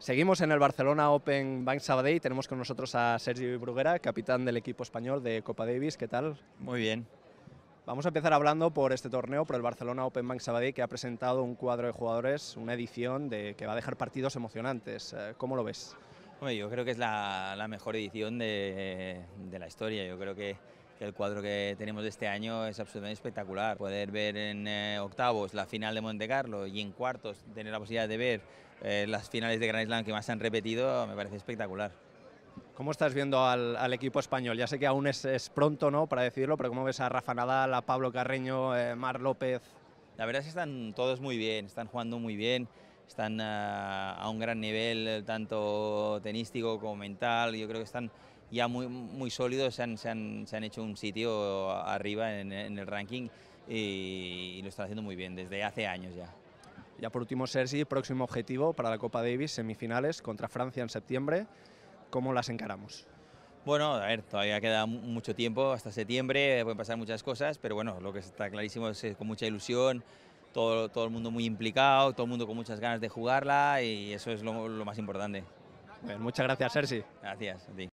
Seguimos en el Barcelona Open Bank Sabadell tenemos con nosotros a Sergio Bruguera, capitán del equipo español de Copa Davis. ¿Qué tal? Muy bien. Vamos a empezar hablando por este torneo, por el Barcelona Open Bank Sabadell, que ha presentado un cuadro de jugadores, una edición de, que va a dejar partidos emocionantes. Eh, ¿Cómo lo ves? yo creo que es la, mejor edición de, de, la historia. Yo creo que el cuadro que tenemos de este año es absolutamente espectacular. Poder ver en eh, octavos la final de Monte Carlo y en cuartos tener la posibilidad de ver eh, las finales de Gran Slam que más se han repetido me parece espectacular. ¿Cómo estás viendo al, equipo español? Ya sé que aún es, pronto ¿no? para decirlo, pero ¿cómo ves a Rafa Nadal, a Pablo Carreño, a eh, Mar López? La verdad es que están todos muy bien, están jugando muy bien están ah, a, un gran nivel, tanto tenístico como mental. Yo creo que están ya muy, muy sólidos, se han, se, han, hecho un sitio arriba en, el ranking y, lo están haciendo muy bien desde hace años ya. Ya por último, Sergi, próximo objetivo para la Copa Davis, semifinales contra Francia en septiembre. ¿Cómo las encaramos? Bueno, a ver, todavía queda mucho tiempo, hasta septiembre, pueden pasar muchas cosas, pero bueno, lo que está clarísimo es que con mucha ilusión, todo, todo el mundo muy implicado, todo el mundo con muchas ganas de jugarla y eso es lo, más importante. muchas gracias, Sergi. Gracias a ti.